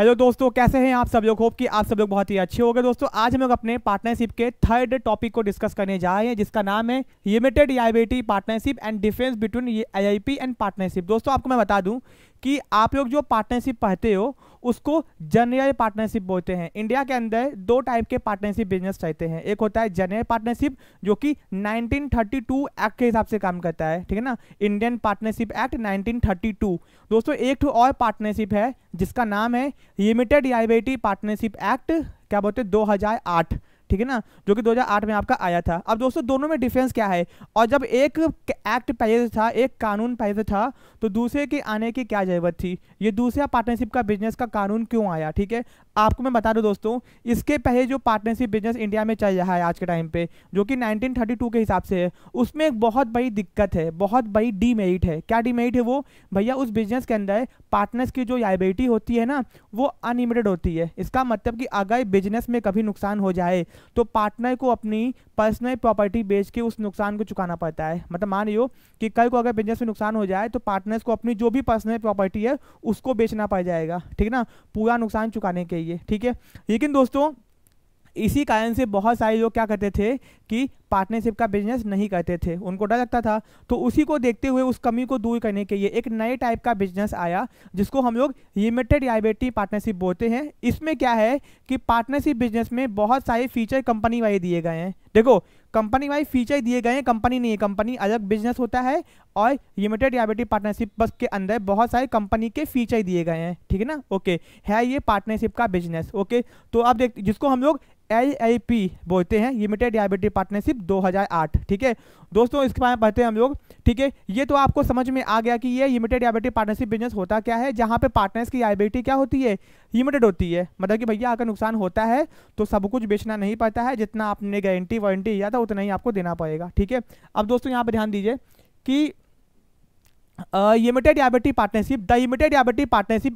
Hello दोस्तों कैसे हैं आप सब लोग होप कि आप सब लोग बहुत ही अच्छे हो गए दोस्तों आज हम लोग अपने पार्टनरशिप के थर्ड टॉपिक को डिस्कस करने जा रहे हैं जिसका नाम है लिमिटेड आई पार्टनरशिप एंड डिफरेंस बिटवीन आई एंड पार्टनरशिप दोस्तों आपको मैं बता दूं कि आप लोग जो पार्टनरशिप पढ़ते हो उसको जनरल पार्टनरशिप बोलते हैं इंडिया के अंदर दो टाइप के पार्टनरशिप बिजनेस रहते हैं एक होता है जनरल पार्टनरशिप जो कि 1932 एक्ट के हिसाब से काम करता है ठीक है ना इंडियन पार्टनरशिप एक्ट 1932 दोस्तों एक और पार्टनरशिप है जिसका नाम है लिमिटेड लाइबिलिटी पार्टनरशिप एक्ट क्या बोलते हैं दो ठीक है ना जो कि 2008 में आपका आया था अब दोस्तों दोनों में डिफरेंस क्या है और जब एक एक्ट पहले था एक कानून पहले था तो दूसरे के आने की क्या जरूरत थी ये दूसरा पार्टनरशिप का बिजनेस का कानून क्यों आया ठीक है आपको मैं बता दूं दोस्तों इसके पहले जो पार्टनरशिप बिजनेस इंडिया में चल रहा है आज के टाइम पे जो कि 1932 के हिसाब से है उसमें एक बहुत बड़ी दिक्कत है बहुत बड़ी डीमेरिट है क्या डीमेरिट है वो भैया उस बिजनेस के अंदर पार्टनर्स की जो लाइबिलिटी होती है ना वो अनलिमिटेड होती है इसका मतलब कि अगर बिजनेस में कभी नुकसान हो जाए तो पार्टनर को अपनी पर्सनल प्रॉपर्टी बेच के उस नुकसान को चुकाना पड़ता है मतलब मान लियो कि कल को अगर बिजनेस में नुकसान हो जाए तो पार्टनर्स को अपनी जो भी पर्सनल प्रॉपर्टी है उसको बेचना पड़ जाएगा ठीक ना पूरा नुकसान चुकाने के चाहिए ठीक है लेकिन दोस्तों इसी कारण से बहुत सारे लोग क्या करते थे कि पार्टनरशिप का बिजनेस नहीं करते थे उनको डर लगता था तो उसी को देखते हुए उस कमी को दूर करने के लिए एक नए टाइप का बिजनेस आया जिसको हम लोग लिमिटेड लाइबिलिटी पार्टनरशिप बोलते हैं इसमें क्या है कि पार्टनरशिप बिजनेस में बहुत सारे फीचर कंपनी वाले दिए गए हैं देखो कंपनी वाइज फीचर दिए गए हैं कंपनी नहीं है कंपनी अलग बिजनेस होता है और लिमिटेड लाइबिलिटी पार्टनरशिप बस के अंदर बहुत सारे कंपनी के फीचर दिए गए हैं ठीक है ना ओके है ये पार्टनरशिप का बिजनेस ओके तो अब देख जिसको हम लोग एल बोलते हैं लिमिटेड लाइबिलिटी पार्टनरशिप 2008 ठीक है दोस्तों इसके बारे में पढ़ते हैं हम लोग ठीक है ये तो आपको समझ में आ गया कि ये लिमिटेड डायबिटी पार्टनरशिप बिजनेस होता क्या है जहाँ पे पार्टनर्स की डायबिटी क्या होती है लिमिटेड होती है मतलब कि भैया अगर नुकसान होता है तो सब कुछ बेचना नहीं पड़ता है जितना आपने गारंटी वारंटी लिया था उतना ही आपको देना पड़ेगा ठीक है अब दोस्तों यहाँ पर ध्यान दीजिए कि limited liability partnership the limited liability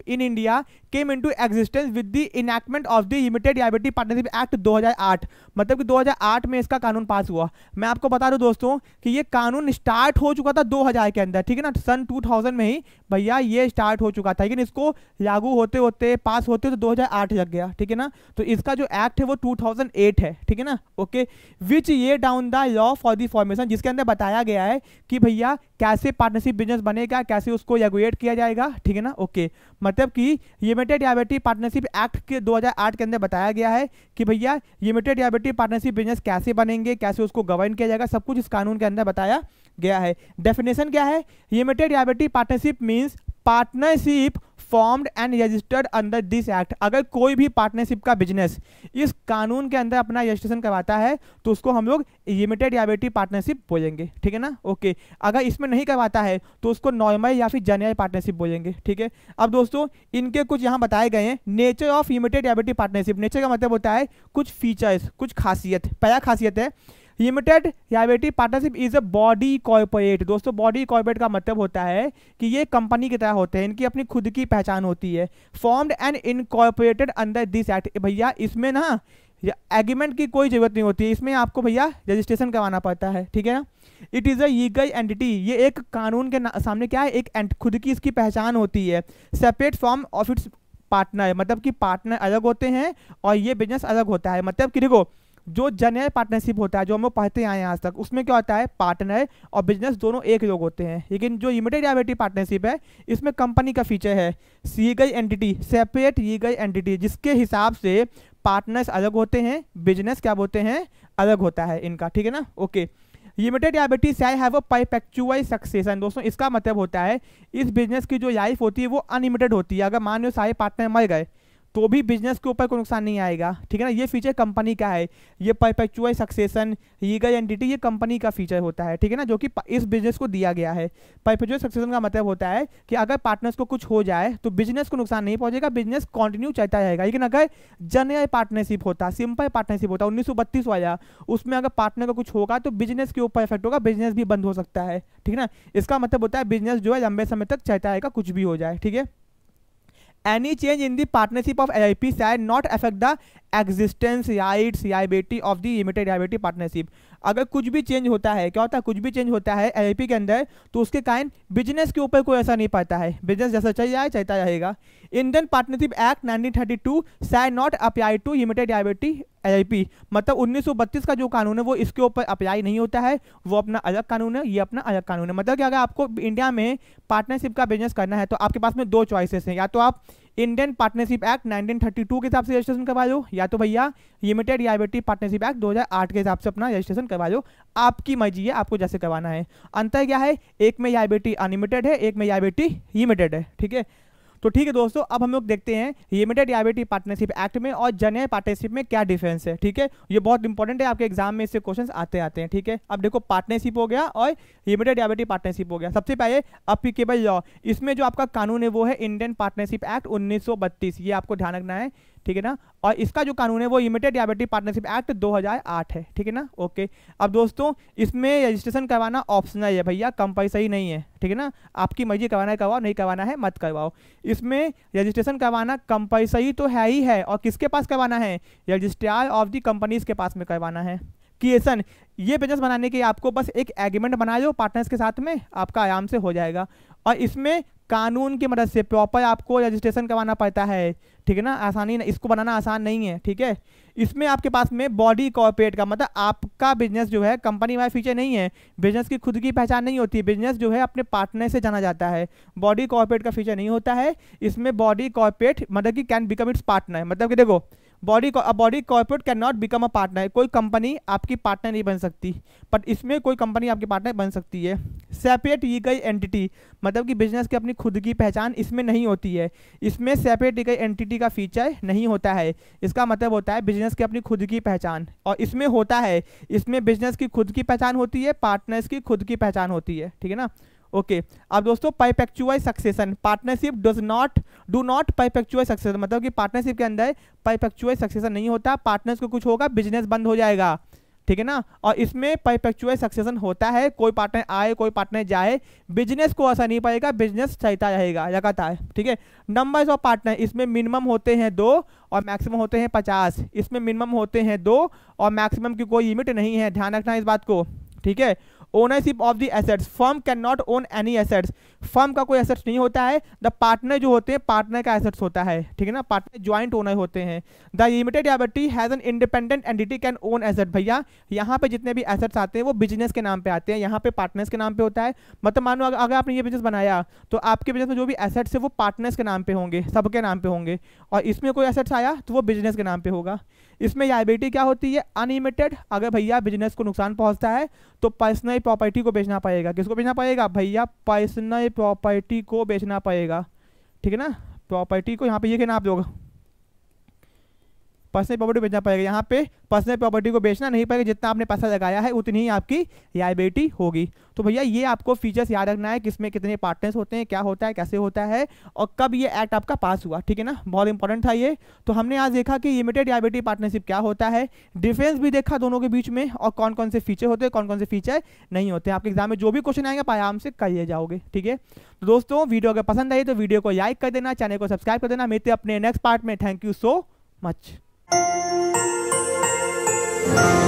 in in india came into existence with the enactment of the limited liability partnership act 2008 मतलब कि 2008 में इसका कानून पास हुआ मैं आपको बता दूं दोस्तों कि ये कानून स्टार्ट हो चुका था 2000 के अंदर ठीक है ना सन 2000 में ही भैया ये स्टार्ट हो चुका था लेकिन इसको लागू होते होते पास होते तो दो लग गया ठीक है ना तो इसका जो एक्ट है वो टू है ठीक है ना ओके विच ये down the law for the formation जिसके अंदर बताया गया है कि भैया कैसे पार्टनरशिप बिजनेस बनेगा कैसे उसको एगुएट किया जाएगा ठीक है ना ओके मतलब कि लिमिटेड डायबिटी पार्टनरशिप एक्ट के 2008 के अंदर बताया गया है कि भैया लिमिटेड डायबिटी पार्टनरशिप बिजनेस कैसे बनेंगे कैसे उसको गवर्न किया जाएगा सब कुछ इस कानून के अंदर बताया गया है डेफिनेशन क्या है limited liability partnership means partnership formed and registered under this act अगर कोई भी पार्टनरशिप का बिजनेस इस कानून के अंदर अपना रजिस्ट्रेशन करवाता है तो उसको हम लोग लिमिटेड याबिलिटी पार्टनरशिप बोलेंगे ठीक है ना ओके अगर इसमें नहीं करवाता है तो उसको नॉर्मल या फिर जनरल पार्टनरशिप बोलेंगे ठीक है अब दोस्तों इनके कुछ यहाँ बताए गए हैं nature of limited liability partnership nature का मतलब होता है कुछ फीचर्स कुछ खासियत पहला खासियत है limited liability partnership is a body corporate दोस्तों बॉडी कॉर्पोरेट का मतलब होता है कि ये कंपनी की तरह होते हैं इनकी अपनी खुद की पहचान होती है formed and incorporated under this act भैया इसमें ना एग्रीमेंट की कोई ज़रूरत नहीं होती है इसमें आपको भैया रजिस्ट्रेशन करवाना पड़ता है ठीक है ना it is a legal entity ये एक कानून के सामने क्या है एक खुद की इसकी पहचान होती है separate form of its partner मतलब कि पार्टनर अलग होते हैं और ये बिजनेस अलग होता है मतलब कि देखो जो जनरल पार्टनरशिप होता है जो हम लोग पढ़ते आए हैं आज तक उसमें क्या होता है पार्टनर और बिजनेस दोनों एक लोग होते हैं लेकिन जो लिमिटेड डायबिटी पार्टनरशिप है इसमें कंपनी का फीचर है सी गई एंटिटी सेपरेट ये गई एंटिटी जिसके हिसाब से पार्टनर्स अलग होते हैं बिजनेस क्या बोलते हैं अलग होता है इनका ठीक है ना ओके लिमिटेड डायबिटीज I have a perpetual succession दोस्तों इसका मतलब होता है इस बिजनेस की जो लाइफ होती है वो अनलिमिटेड होती है अगर मान लो सारे पार्टनर मर गए तो भी बिजनेस के ऊपर कोई नुकसान नहीं आएगा ठीक है ना ये फीचर कंपनी का है ये परपेचुअल सक्सेशन लीगल एंटिटी ये कंपनी का फीचर होता है ठीक है ना जो कि इस बिजनेस को दिया गया है परपेचुअल सक्सेशन का मतलब होता है कि अगर पार्टनर्स को कुछ हो जाए तो बिजनेस को नुकसान नहीं पहुंचेगा बिजनेस कंटिन्यू चलता रहेगा लेकिन अगर जनरल पार्टनरशिप होता सिंपल पार्टनरशिप होता उन्नीस वाला उसमें अगर पार्टनर का कुछ होगा तो बिजनेस के ऊपर इफेक्ट होगा बिजनेस भी बंद हो सकता है ठीक है ना इसका मतलब होता है बिजनेस जो है लंबे समय तक चलता रहेगा कुछ भी हो जाए ठीक है any change in the partnership of LIP shall not affect the existence rights liability of the limited liability partnership अगर कुछ भी चेंज होता है क्या होता है कुछ भी चेंज होता है एल के अंदर तो उसके कारण बिजनेस के ऊपर कोई असर नहीं पड़ता है बिजनेस जैसा चल जाए चलता रहेगा Indian partnership act nineteen thirty two shall not apply to limited liability L मतलब 1932 का जो कानून है वो इसके ऊपर अप्लाई नहीं होता है वो अपना अलग कानून है ये अपना अलग कानून है मतलब कि अगर आपको इंडिया में पार्टनरशिप का बिजनेस करना है तो आपके पास में दो चॉइसेस हैं या तो आप Indian partnership act nineteen thirty two के हिसाब से रजिस्ट्रेशन करवा लो या तो भैया लिमिटेड लाइबिलिटी पार्टनरशिप एक्ट आठ के हिसाब से अपना रजिस्ट्रेशन करवा लो आपकी मर्जी है आपको जैसे करवाना है अंतर क्या है एक में लाइबिलिटी अनलिमिटेड है एक में लाइबिलिटी लिमिटेड है ठीक है तो ठीक है दोस्तों अब हम लोग देखते हैं लिमिटेड डायबिटी पार्टनरशिप एक्ट में और जन पार्टनरशिप में क्या डिफरेंस है ठीक है ये बहुत इंपॉर्टेंट है आपके एग्जाम में इससे क्वेश्चन आते आते हैं ठीक है अब देखो पार्टनरशिप हो गया और लिमिटेड डायबिटी पार्टनरशिप हो गया सबसे पहले अप्लीकेबल लॉ इसमें जो आपका कानून है वो है इंडियन पार्टनरशिप एक्ट उन्नीस ये आपको ध्यान रखना है ठीक है ना और इसका जो कानून है वो लिमिटेड डायबिटी पार्टनरशिप एक्ट 2008 है ठीक है ना ओके अब दोस्तों इसमें रजिस्ट्रेशन करवाना ऑप्शनल है भैया कंपलसरी ही नहीं है ठीक है ना आपकी मर्जी करवाना है करवाओ नहीं करवाना है मत करवाओ इसमें रजिस्ट्रेशन करवाना कंपलसरी तो है ही है और किसके पास करवाना है रजिस्ट्रार ऑफ दी कंपनीज के पास में करवाना है क्रिएसन ये बिजनेस बनाने के आपको बस एक एग्रीमेंट बना दो पार्टनर्स के साथ में आपका आराम से हो जाएगा और इसमें कानून की मदद से प्रॉपर आपको रजिस्ट्रेशन करवाना पड़ता है ठीक है ना आसानी ना इसको बनाना आसान नहीं है ठीक है इसमें आपके पास में बॉडी कॉर्पोरेट का मतलब आपका बिजनेस जो है कंपनी वाइज फीचर नहीं है बिजनेस की खुद की पहचान नहीं होती बिजनेस जो है अपने पार्टनर से जाना जाता है बॉडी कॉर्पोरेट का फीचर नहीं होता है इसमें बॉडी कॉर्पोरेट मतलब कि कैन बिकम इट्स पार्टनर मतलब कि देखो body body corporate can not become a partner कोई कंपनी आपकी पार्टनर नहीं बन सकती बट इसमें कोई कंपनी आपकी पार्टनर बन सकती है सेपरेट ई गई एंटिटी मतलब कि बिजनेस की अपनी खुद की पहचान इसमें नहीं होती है इसमें सेपरेट ई गई एंटिटी का फीचर नहीं होता है इसका मतलब होता है बिजनेस की अपनी खुद की पहचान और इसमें होता है इसमें बिजनेस की खुद की पहचान होती है पार्टनर्स की खुद की पहचान होती है ठीक है ना ओके अब दोस्तों पाइपेक्चुअल succession partnership does not do not पाइपेक्चुअल succession मतलब कि पार्टनरशिप के अंदर पाइपेक्चुअल सक्सेशन नहीं होता पार्टनर्स को कुछ होगा बिजनेस बंद हो जाएगा ठीक है ना और इसमें पाइपेक्चुअल सक्सेशन होता है कोई पार्टनर आए कोई पार्टनर जाए बिजनेस को असर नहीं पाएगा बिजनेस चलता रहेगा लगातार ठीक है नंबर ऑफ पार्टनर इसमें मिनिमम होते हैं दो और मैक्सिमम होते हैं पचास इसमें मिनिमम होते हैं दो और मैक्सिमम की कोई लिमिट नहीं है ध्यान रखना इस बात को ठीक है ownership of the assets firm can not own any assets firm का कोई एसेट्स नहीं होता है द पार्टनर जो होते हैं पार्टनर का एसेट्स होता है ठीक है ना पार्टनर ज्वाइंट ओनर होते हैं the limited liability has an independent entity can own asset भैया यहाँ पे जितने भी एसेट्स आते हैं वो बिजनेस के नाम पे आते हैं यहाँ पे पार्टनर्स के नाम पे होता है मतलब मानो अगर, अगर आपने ये बिजनेस बनाया तो आपके बिजनेस में जो भी एसेट्स है वो पार्टनर्स के नाम पे होंगे सबके नाम पे होंगे और इसमें कोई एसेट्स आया तो वो बिजनेस के नाम पे होगा इसमें लाइबिलिटी क्या होती है अनलिमिटेड अगर भैया बिजनेस को नुकसान पहुंचता है तो पर्सनल प्रॉपर्टी को बेचना पाएगा किसको बेचना पाएगा भैया पर्सनल प्रॉपर्टी को बेचना पाएगा ठीक है ना प्रॉपर्टी को यहाँ पे ये कहना आप लोग पर्सनल प्रॉपर्टी बेचना पड़ेगा यहाँ पे पर्सनल प्रॉपर्टी को बेचना नहीं पड़ेगा जितना आपने पैसा लगाया है उतनी ही आपकी लाइबिलिटी होगी तो भैया ये आपको फीचर्स याद रखना है किसमें कितने पार्टनर्स होते हैं क्या होता है कैसे होता है और कब ये एक्ट आपका पास हुआ ठीक है ना बहुत इंपॉर्टेंट था ये तो हमने आज देखा कि लिमिटेड लाइबिलिटी पार्टनरशिप क्या होता है डिफेंस भी देखा दोनों के बीच में और कौन कौन से फीचर होते हैं कौन कौन से फीचर नहीं होते आपके एग्जाम में जो भी क्वेश्चन आएंगे आराम से कर लिए जाओगे ठीक है तो दोस्तों वीडियो अगर पसंद आई तो वीडियो को लाइक कर देना चैनल को सब्सक्राइब कर देना मिलते अपने नेक्स्ट पार्ट में thank you so much Thank you.